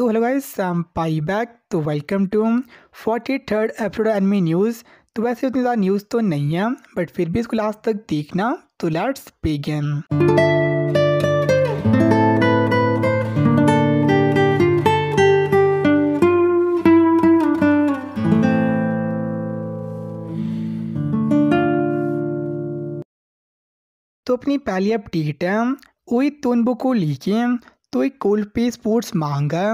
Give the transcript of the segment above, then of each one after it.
तो hello guys I am pi back तो welcome to forty third episode anime news तो वैसे उतनी ज़्यादा न्यूज़ तो नहीं है बट फिर भी इसको लास्ट तक देखना तो लेट्स बिगिन तो अपनी पहली अपडेट है ओई तोनबो को लेके तो एक कूल पी स्पोर्ट्स मांगा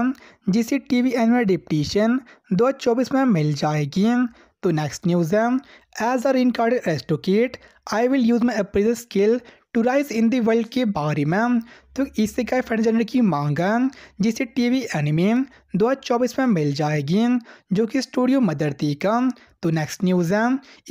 जिसे टी वी एनुअल डिप्टीशन दो चौबीस में मिल जाएगी तो नेक्स्ट न्यूज़ है as in card aristocrat I will use my appraisal skill to rise in the world के बारे में तो इससे का फ्रेंड जनर की मांग जिसे टीवी एनिमे 2024 में मिल जाएगी जो कि स्टूडियो मदर थी का तो नेक्स्ट न्यूज़ है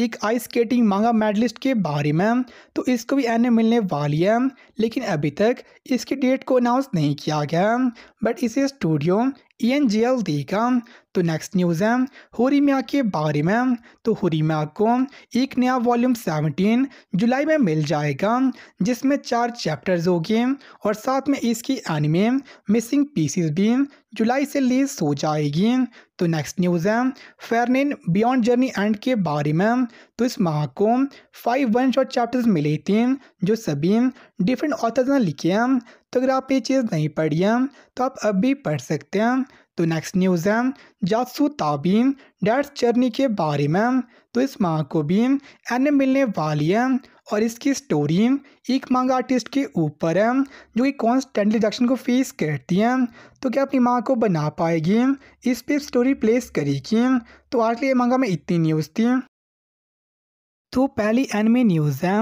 एक आइस स्केटिंग मांगा मेडलिस्ट के बारे में तो इसको भी एनिमे मिलने वाली है लेकिन अभी तक इसकी डेट को अनाउंस नहीं किया गया बट इसे studio E N G L दी का तो नेक्स्ट न्यूज़ है म्या के बारे में तो म्या को एक नया वॉल्यूम सेवनटीन जुलाई में मिल जाएगा जिसमें चार चैप्टर्स होंगे और साथ में इसकी एनिमे मिसिंग पीसीज भी जुलाई से रिलीज हो जाएगी तो नेक्स्ट न्यूज़ है फेरनिन बियॉन्ड जर्नी एंड के बारे में तो इस माह को फाइव वन शॉट चैप्टर्स मिले थे जो सभी डिफरेंट ऑथर्स ने लिखे हैं तो अगर आप ये चीज़ नहीं पढ़ी है तो आप अब भी पढ़ सकते हैं तो नेक्स्ट न्यूज़ है जासू ताबीन डेट्स जर्नी के बारे में तो इस माह को भी एन मिलने वाली है और इसकी स्टोरी एक मांग आर्टिस्ट के ऊपर है जो कि कॉन्स्टेंट रिजेक्शन को फेस करती है तो क्या अपनी माँ को बना पाएगी इस पर स्टोरी प्लेस करेगी तो आज लिए मांगा में इतनी न्यूज़ थी तो पहली एनमे न्यूज़ है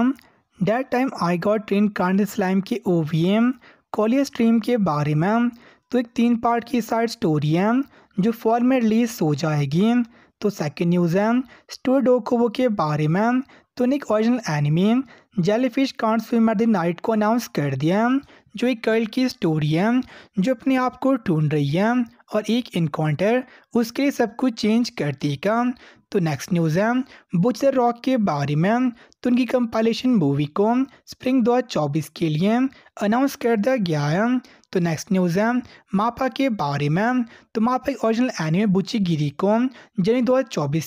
that time I got reincarnated slime के ओ वी एम कॉलियर स्ट्रीम के बारे में तो एक तीन पार्ट की साइड स्टोरी है जो फॉर में रिलीज हो जाएगी तो सेकंड न्यूज़ है स्टोरी डोकोवो के बारे में तो ने एक original anime jellyfish can't swim at the night को अनाउंस कर दिया जो एक गर्ल की स्टोरी है जो अपने आप को ढूंढ रही है और एक इनकाउंटर उसके लिए सब कुछ चेंज कर देगा तो नेक्स्ट न्यूज़ है बुचर रॉक के बारे में तो उनकी कंपाइलेशन मूवी को स्प्रिंग चौबीस के लिए अनाउंस कर दिया गया है तो नेक्स्ट न्यूज़ है मापा के बारे में तो मापा के ओरिजिनल एनिमे बुची गिरी को जनवरी दो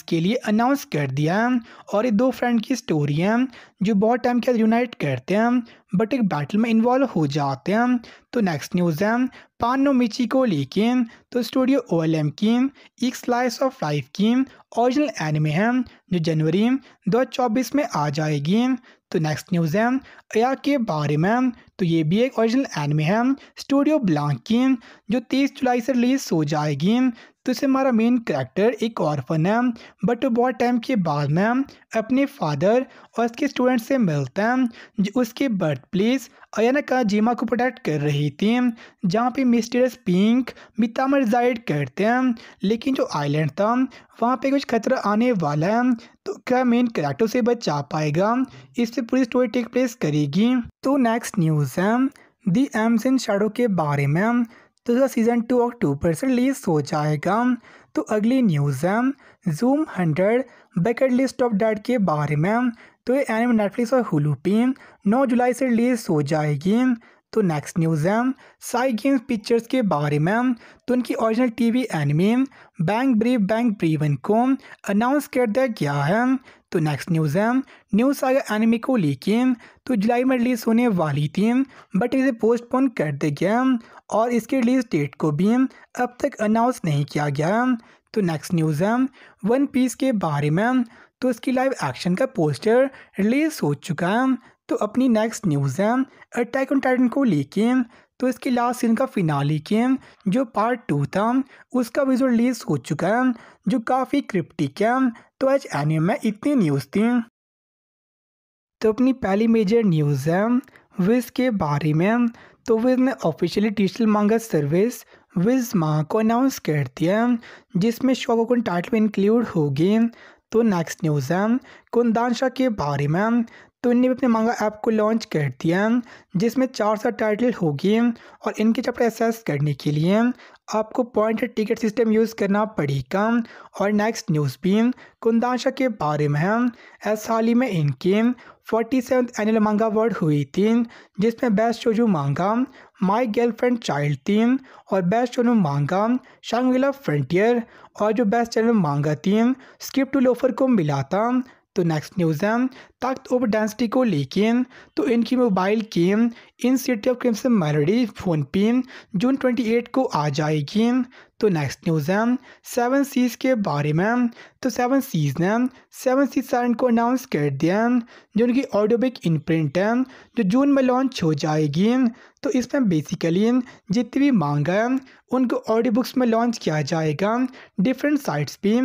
के लिए अनाउंस कर दिया है और ये दो फ्रेंड की स्टोरी है जो बहुत टाइम के यूनाइट करते हैं बट एक बैटल में इन्वॉल्व हो जाते हैं तो नेक्स्ट न्यूज़ है पानो मिची को लेके तो स्टूडियो ओ एल एम की एक स्लाइस ऑफ लाइफ की ओरिजिनल एनिमे है जो जनवरी 2024 में आ जाएगी तो नेक्स्ट न्यूज़ है अया के बारे में तो ये भी एक ओरिजिनल एनमी है स्टूडियो ब्लैंक की जो 30 जुलाई से रिलीज़ हो जाएगी तो इसे हमारा मेन कैरेक्टर एक ऑर्फन है बट वो बहुत टाइम के बाद में अपने फादर और उसके स्टूडेंट से मिलते हैं जो उसके बर्थ प्लेस अयाना का जीमा को प्रोटेक्ट कर रही थी जहाँ पे मिस्टीरियस पिंक मिता में रिजाइड करते हैं लेकिन जो आइलैंड था वहाँ पे कुछ खतरा आने वाला है तो क्या मेन कैरेक्टर से बचा पाएगा इस पर पूरी स्टोरी टेक प्लेस करेगी तो नेक्स्ट न्यूज़ है दी एम्स इन शेडो के बारे में तो जो सीज़न टू अक्टूबर से रिलीज़ हो जाएगा तो अगली न्यूज़ है zom hundred bucket list of dead के बारे में तो ये एनिम नेटफ्लिक्स और हुलू पे नौ जुलाई से रिलीज़ हो जाएगी तो नेक्स्ट न्यूज़ है साई गेम्स पिक्चर्स के बारे में तो उनकी original TV anime bang brave bang Bravern को अनाउंस कर दिया गया है तो नेक्स्ट न्यूज़ है न्यू सागर एनिमी को लेके तो जुलाई में रिलीज़ होने वाली थी बट इसे पोस्टपोन कर दिया गया और इसके रिलीज डेट को भी अब तक अनाउंस नहीं किया गया तो नेक्स्ट न्यूज़ है वन पीस के बारे में तो इसकी लाइव एक्शन का पोस्टर रिलीज हो चुका है तो अपनी नेक्स्ट न्यूज़ है अटैक ऑन टाइटन को लेके तो इसके लास्ट सीन का फिनाली के जो पार्ट टू था उसका विजुअल रिलीज हो चुका है जो काफ़ी क्रिप्टिक है तो आज एनिम में इतनी न्यूज़ थी तो अपनी पहली मेजर न्यूज़ है विस के बारे में तो विज ने officially digital manga service Viz manga को अनाउंस कर दिया जिसमें शोकोकुन टाइटल में इंक्लूड होगी तो नेक्स्ट न्यूज़ है शाह के बारे में तो इनने भी अपने मांगा ऐप को लॉन्च कर दिया जिसमें चार सौ टाइटल होगी और इनके चैप्टर एसेस करने के लिए आपको पॉइंट टिकट सिस्टम यूज़ करना पड़ेगा और नेक्स्ट न्यूज़ भी कुंदाशा के बारे में है ऐसा हाल ही में इनके forty seven annual manga award हुई थी जिसमें बेस्ट शोजू मांगा माय गर्लफ्रेंड चाइल्ड थी और बेस्ट शोनू मांगा शांगला फ्रंटियर और जो बेस्ट चैनल मांगा थी स्किप टू लोफर को मिला था तो नेक्स्ट न्यूज़ है तख्त ओवर डेंसिटी को लेकिन तो इनकी मोबाइल की in city of crimson melody phone pin June 28 को आ जाएगी तो नेक्स्ट न्यूज़ है सेवन सीज के बारे में तो सेवन सीज ने सेवन सीज साइलेंट को अनाउंस कर दिया जो उनकी ऑडियो बिक इन प्रिंट है जो जून में लॉन्च हो जाएगी तो इसमें बेसिकली जितनी भी मांग है उनको ऑडियो बुक्स में लॉन्च किया जाएगा डिफरेंट साइट्स पे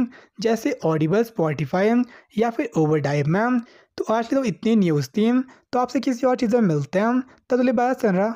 जैसे ऑडिबल स्पॉटिफाई या फिर ओवर में तो आज के तो इतनी न्यूज़ थी तो आपसे किसी और चीज़ में मिलते हैं हम तब तो बाय रहा